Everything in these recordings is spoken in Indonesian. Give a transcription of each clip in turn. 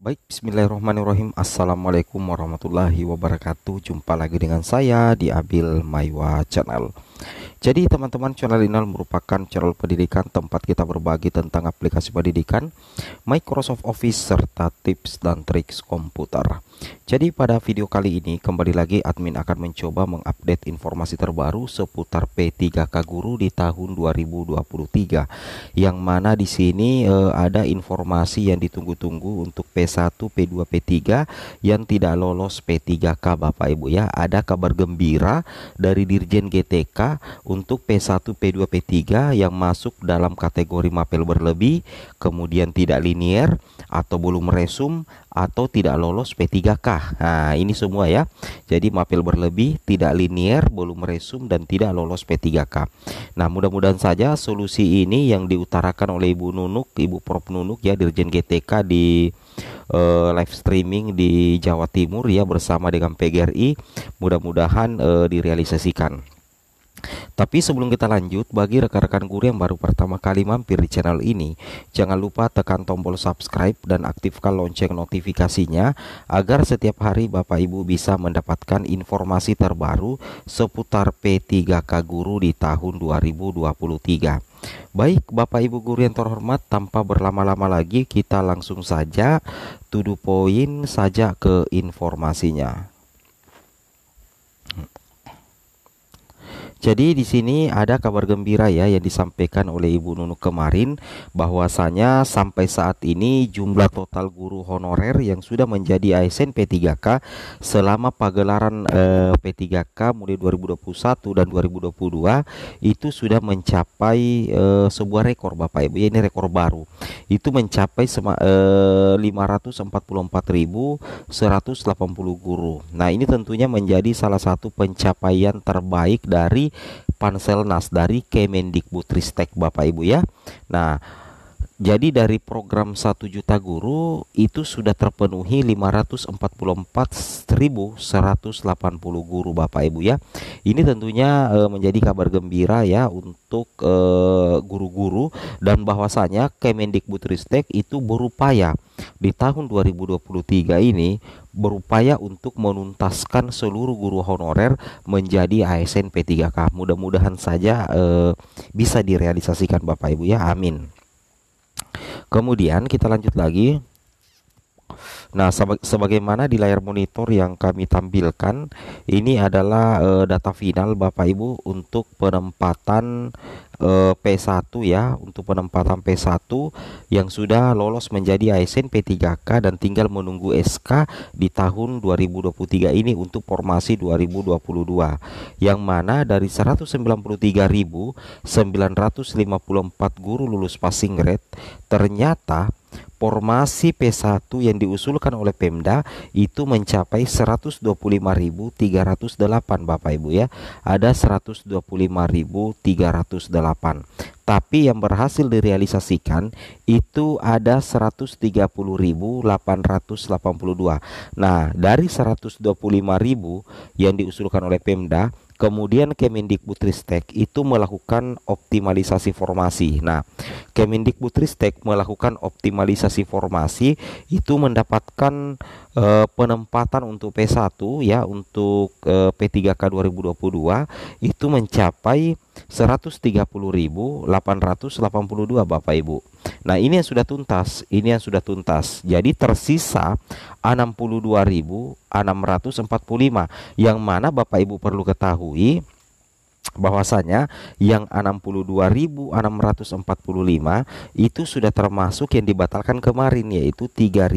Baik, bismillahirrahmanirrahim. Assalamualaikum warahmatullahi wabarakatuh. Jumpa lagi dengan saya di Abil Maiwa Channel. Jadi, teman-teman, channel ini merupakan channel pendidikan tempat kita berbagi tentang aplikasi pendidikan, Microsoft Office, serta tips dan trik komputer. Jadi, pada video kali ini, kembali lagi admin akan mencoba mengupdate informasi terbaru seputar P3K Guru di tahun 2023, yang mana di sini eh, ada informasi yang ditunggu-tunggu untuk p P1, P2, P3 yang tidak lolos P3K Bapak Ibu ya. Ada kabar gembira dari Dirjen GTK untuk P1, P2, P3 yang masuk dalam kategori mapel berlebih, kemudian tidak linier atau belum resum atau tidak lolos P3K. Nah, ini semua ya. Jadi mapel berlebih, tidak linier, belum resum dan tidak lolos P3K. Nah, mudah-mudahan saja solusi ini yang diutarakan oleh Ibu Nunuk, Ibu Prof Nunuk ya Dirjen GTK di uh, live streaming di Jawa Timur ya bersama dengan PGRI mudah-mudahan uh, direalisasikan. Tapi sebelum kita lanjut, bagi rekan-rekan guru yang baru pertama kali mampir di channel ini, jangan lupa tekan tombol subscribe dan aktifkan lonceng notifikasinya agar setiap hari Bapak Ibu bisa mendapatkan informasi terbaru seputar P3K Guru di tahun 2023. Baik Bapak Ibu guru yang terhormat tanpa berlama-lama lagi kita langsung saja to the point saja ke informasinya Jadi di sini ada kabar gembira ya yang disampaikan oleh Ibu Nunu kemarin bahwasanya sampai saat ini jumlah total guru honorer yang sudah menjadi ASN P3K selama pagelaran eh, P3K mulai 2021 dan 2022 itu sudah mencapai eh, sebuah rekor Bapak Ibu ya, ini rekor baru. Itu mencapai eh, 544.180 guru. Nah, ini tentunya menjadi salah satu pencapaian terbaik dari Panselnas dari Kemendikbudristek Bapak Ibu ya. Nah, jadi dari program 1 juta guru itu sudah terpenuhi 544.180 guru Bapak Ibu ya. Ini tentunya e, menjadi kabar gembira ya untuk eh, guru-guru e, dan bahwasanya Kemendikbudristek itu berupaya di tahun 2023 ini berupaya untuk menuntaskan seluruh guru honorer menjadi ASN P3K. Mudah-mudahan saja eh, bisa direalisasikan Bapak Ibu ya. Amin. Kemudian kita lanjut lagi Nah, sebagaimana di layar monitor yang kami tampilkan, ini adalah uh, data final Bapak Ibu untuk penempatan uh, eh, P1 ya, untuk penempatan P1 yang sudah lolos menjadi ASN P3K dan tinggal menunggu SK di tahun 2023 ini untuk formasi 2022. Yang mana dari 193.954 guru lulus passing grade ternyata formasi P1 yang diusulkan oleh Pemda itu mencapai 125.308 Bapak Ibu ya. Ada 125.308. Tapi yang berhasil direalisasikan itu ada 130.882. Nah, dari 125.000 yang diusulkan oleh Pemda Kemudian Kemendikbudristek itu melakukan optimalisasi formasi. Nah, Kemendikbudristek melakukan optimalisasi formasi itu mendapatkan e, penempatan untuk P1 ya untuk e, P3K 2022 itu mencapai 130.882 Bapak Ibu. Nah, ini yang sudah tuntas, ini yang sudah tuntas. Jadi tersisa 62.645 yang mana Bapak Ibu perlu ketahui bahwasanya yang 62.645 itu sudah termasuk yang dibatalkan kemarin yaitu 3000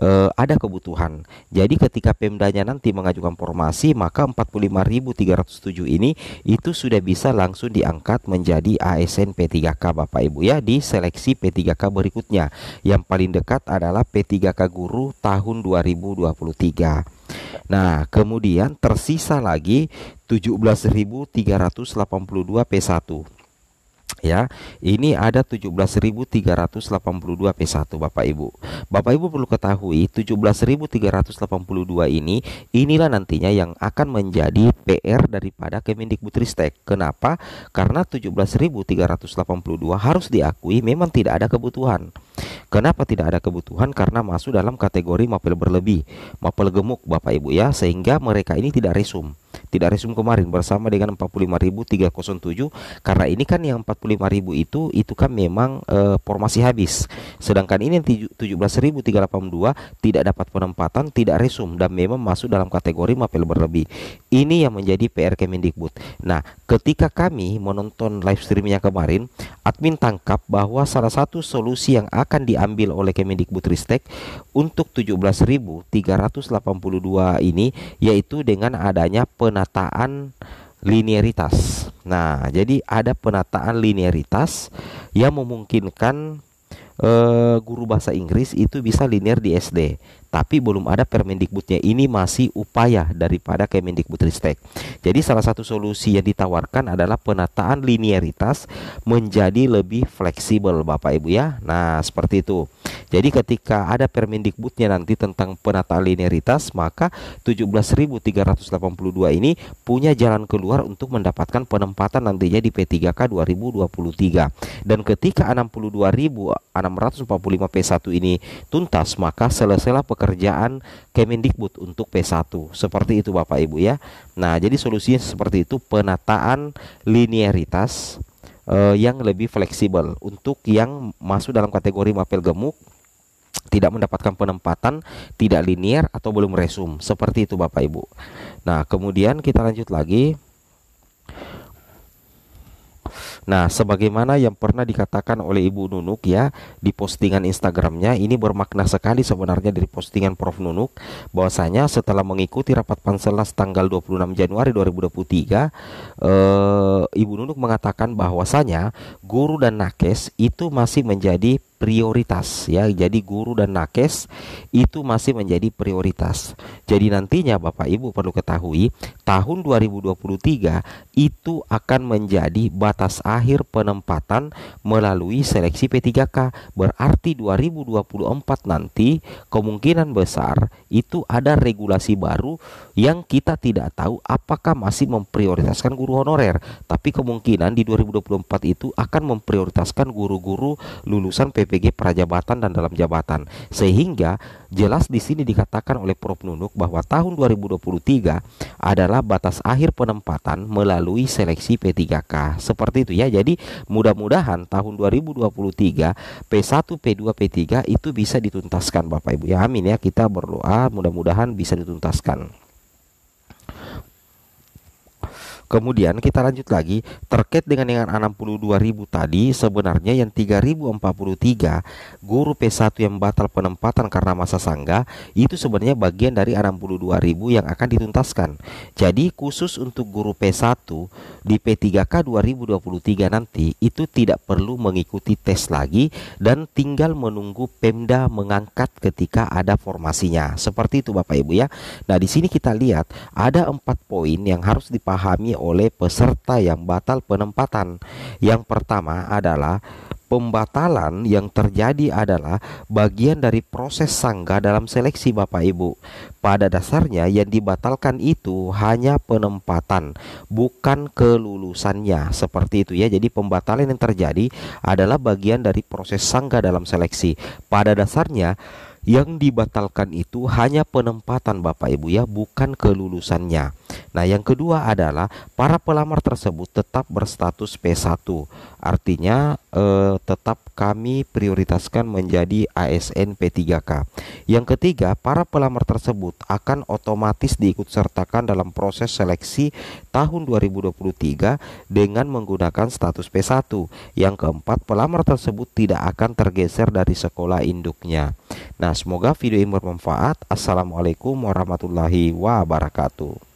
uh, ada kebutuhan. Jadi ketika Pemdanya nanti mengajukan formasi maka 45.307 ini itu sudah bisa langsung diangkat menjadi ASN P3K Bapak Ibu ya di seleksi P3K berikutnya. Yang paling dekat adalah P3K guru tahun 2023. Nah, kemudian tersisa lagi 17.382 P1 ya ini ada 17.382 P1 Bapak Ibu Bapak Ibu perlu ketahui 17.382 ini inilah nantinya yang akan menjadi PR daripada Kemendikbudristek kenapa karena 17.382 harus diakui memang tidak ada kebutuhan kenapa tidak ada kebutuhan karena masuk dalam kategori mapel berlebih mapel gemuk Bapak Ibu ya sehingga mereka ini tidak resum tidak resum kemarin bersama dengan 45.307 karena ini kan yang 45.000 itu itu kan memang e, formasi habis. Sedangkan ini 17.382 tidak dapat penempatan, tidak resum dan memang masuk dalam kategori mapel berlebih. Ini yang menjadi PR Kemendikbud. Nah, ketika kami menonton live streamnya kemarin, admin tangkap bahwa salah satu solusi yang akan diambil oleh Kemendikbud Ristek untuk 17.382 ini yaitu dengan adanya penataan linearitas. Nah, jadi ada penataan linearitas yang memungkinkan Uh, guru bahasa Inggris itu bisa linear di SD, tapi belum ada Permendikbudnya. Ini masih upaya daripada Kemendikbudristek. Jadi salah satu solusi yang ditawarkan adalah penataan linearitas menjadi lebih fleksibel Bapak Ibu ya. Nah, seperti itu. Jadi ketika ada Permendikbudnya nanti tentang penataan linearitas, maka 17.382 ini punya jalan keluar untuk mendapatkan penempatan nantinya di P3K 2023. Dan ketika 62.645 P1 ini tuntas, maka selesailah pekerjaan pekerjaan Kemendikbud untuk P1. Seperti itu Bapak Ibu ya. Nah, jadi solusinya seperti itu penataan linearitas eh, yang lebih fleksibel untuk yang masuk dalam kategori mapel gemuk tidak mendapatkan penempatan, tidak linear atau belum resum. Seperti itu Bapak Ibu. Nah, kemudian kita lanjut lagi. Nah, sebagaimana yang pernah dikatakan oleh Ibu Nunuk ya di postingan Instagramnya, ini bermakna sekali sebenarnya dari postingan Prof Nunuk bahwasanya setelah mengikuti rapat panselnas tanggal 26 Januari 2023, eh, Ibu Nunuk mengatakan bahwasanya guru dan nakes itu masih menjadi prioritas ya. Jadi guru dan nakes itu masih menjadi prioritas. Jadi nantinya Bapak Ibu perlu ketahui tahun 2023 itu akan menjadi batas akhir akhir penempatan melalui seleksi P3K. Berarti 2024 nanti kemungkinan besar itu ada regulasi baru yang kita tidak tahu apakah masih memprioritaskan guru honorer, tapi kemungkinan di 2024 itu akan memprioritaskan guru-guru lulusan PPG prajabatan dan dalam jabatan. Sehingga jelas di sini dikatakan oleh Prof Nunuk bahwa tahun 2023 adalah batas akhir penempatan melalui seleksi P3K. Seperti itu ya jadi mudah-mudahan tahun 2023 P1, P2, P3 itu bisa dituntaskan Bapak Ibu. Ya amin ya. Kita berdoa mudah-mudahan bisa dituntaskan. Kemudian kita lanjut lagi terkait dengan yang 62.000 tadi sebenarnya yang 3.043 guru P1 yang batal penempatan karena masa sangga itu sebenarnya bagian dari 62.000 yang akan dituntaskan. Jadi khusus untuk guru P1 di P3K 2023 nanti itu tidak perlu mengikuti tes lagi dan tinggal menunggu Pemda mengangkat ketika ada formasinya. Seperti itu Bapak Ibu ya. Nah, di sini kita lihat ada empat poin yang harus dipahami oleh peserta yang batal penempatan. Yang pertama adalah pembatalan yang terjadi adalah bagian dari proses sangga dalam seleksi Bapak Ibu. Pada dasarnya yang dibatalkan itu hanya penempatan, bukan kelulusannya. Seperti itu ya. Jadi pembatalan yang terjadi adalah bagian dari proses sangga dalam seleksi. Pada dasarnya yang dibatalkan itu hanya penempatan Bapak Ibu ya, bukan kelulusannya. Nah, yang kedua adalah para pelamar tersebut tetap berstatus P1. Artinya eh, tetap kami prioritaskan menjadi ASN P3K. Yang ketiga, para pelamar tersebut akan otomatis diikutsertakan dalam proses seleksi tahun 2023 dengan menggunakan status P1. Yang keempat, pelamar tersebut tidak akan tergeser dari sekolah induknya. Nah, semoga video ini bermanfaat. Assalamualaikum warahmatullahi wabarakatuh.